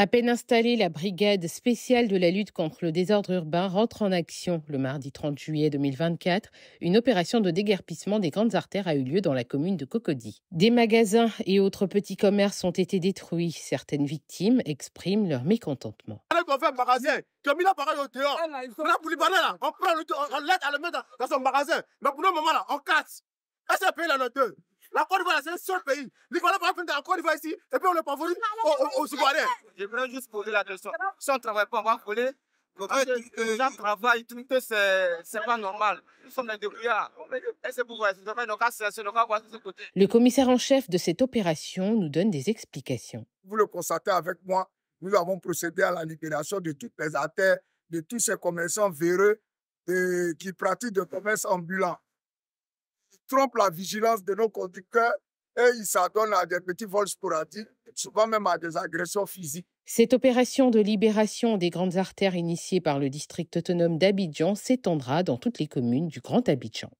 À peine installée, la brigade spéciale de la lutte contre le désordre urbain rentre en action. Le mardi 30 juillet 2024, une opération de déguerpissement des grandes artères a eu lieu dans la commune de Cocody. Des magasins et autres petits commerces ont été détruits. Certaines victimes expriment leur mécontentement. On on dans son Mais pour le moment on casse. La Côte d'Ivoire, c'est sur seul pays. Nicolas va de la Côte d'Ivoire ici, et puis on le favorise aux, au Ivoiriens. Je voudrais juste poser la question. Si on ne travaille pas, on va voler. Ah, euh, les gens travaillent, tout c'est pas normal. Nous sommes des débrouillards. Le commissaire en chef de cette opération nous donne des explications. Vous le constatez avec moi, nous avons procédé à la libération de toutes les artères, de tous ces commerçants véreux euh, qui pratiquent de commerce ambulant trompent la vigilance de nos conducteurs et ils s'adonnent à des petits vols sporadiques, souvent même à des agressions physiques. Cette opération de libération des grandes artères initiée par le district autonome d'Abidjan s'étendra dans toutes les communes du Grand Abidjan.